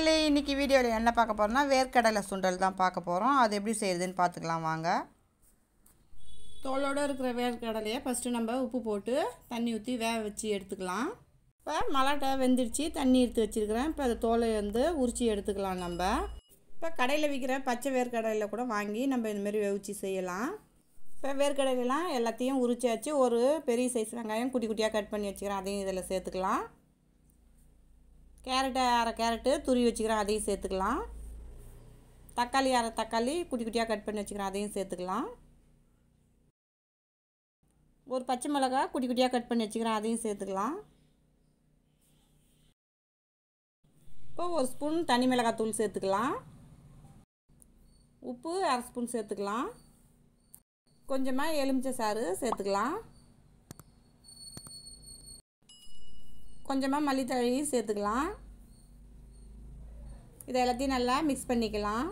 மக்களே இன்றைக்கி வீடியோவில் என்ன பார்க்க போகிறோம்னா வேர்க்கடலை சுண்டல் தான் பார்க்க போகிறோம் அது எப்படி செய்கிறதுன்னு பார்த்துக்கலாம் வாங்க தோலோடு இருக்கிற வேர்க்கடலையை ஃபஸ்ட்டு நம்ம உப்பு போட்டு தண்ணி ஊற்றி வேக வச்சு எடுத்துக்கலாம் இப்போ மலாட்டை வெந்துடுச்சு தண்ணி எடுத்து வச்சுருக்கிறேன் இப்போ அதை தோலை வந்து உரிச்சி எடுத்துக்கலாம் நம்ம இப்போ கடையில் விற்கிற பச்சை வேர்க்கடலையில் கூட வாங்கி நம்ம இந்தமாரி வெவிச்சு செய்யலாம் இப்போ வேர்க்கடலாம் எல்லாத்தையும் உரிச்சாச்சு ஒரு பெரிய சைஸ் வெங்காயம் குட்டி குட்டியாக கட் பண்ணி வச்சுக்கிறேன் அதையும் இதில் சேர்த்துக்கலாம் கேரட்டை அரை கேரட்டு துருவி வச்சுக்கிறேன் அதையும் சேர்த்துக்கலாம் தக்காளி அரை தக்காளி குட்டி குட்டியாக கட் பண்ணி வச்சுக்கிறேன் அதையும் சேர்த்துக்கலாம் ஒரு பச்சை மிளகா குட்டி குட்டியாக கட் பண்ணி வச்சுக்கிறேன் அதையும் சேர்த்துக்கலாம் இப்போ ஒரு ஸ்பூன் தனி மிளகாத்தூள் சேர்த்துக்கலாம் உப்பு அரை ஸ்பூன் சேர்த்துக்கலாம் கொஞ்சமாக எலுமிச்சை சாறு சேர்த்துக்கலாம் கொஞ்சமாக மல்லித்தழையும் சேர்த்துக்கலாம் இதை எல்லாத்தையும் நல்லா மிக்ஸ் பண்ணிக்கலாம்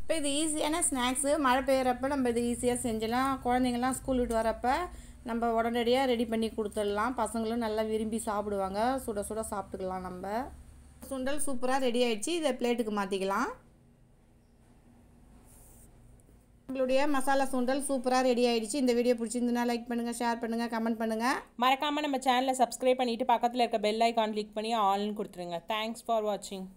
இப்போ இது ஈஸியான ஸ்நாக்ஸு மழை பெய்கிறப்ப நம்ம இது ஈஸியாக செஞ்சலாம் குழந்தைங்கள்லாம் ஸ்கூல் விட்டு வரப்போ நம்ம உடனடியாக ரெடி பண்ணி கொடுத்துடலாம் பசங்களும் நல்லா விரும்பி சாப்பிடுவாங்க சுட சுட சாப்பிட்டுக்கலாம் நம்ம சுண்டல் சூப்பராக ரெடி ஆகிடுச்சு இதை பிளேட்டுக்கு மாற்றிக்கலாம் உங்களுடைய மசாலா சுண்டல் சூப்பராக ரெடி ஆகிடுச்சு இந்த வீடியோ பிடிச்சிருந்தா லைக் பண்ணுங்கள் ஷேர் பண்ணுங்கள் கமெண்ட் பண்ணுங்கள் மறக்காமல் நம்ம சேனலை சப்ஸ்கிரைப் பண்ணிவிட்டு பக்கத்தில் இருக்க பெல் ஐக்கான் கிளிக் பண்ணி ஆல்னு கொடுத்துருங்க தேங்க்ஸ் ஃபார் வாட்சிங்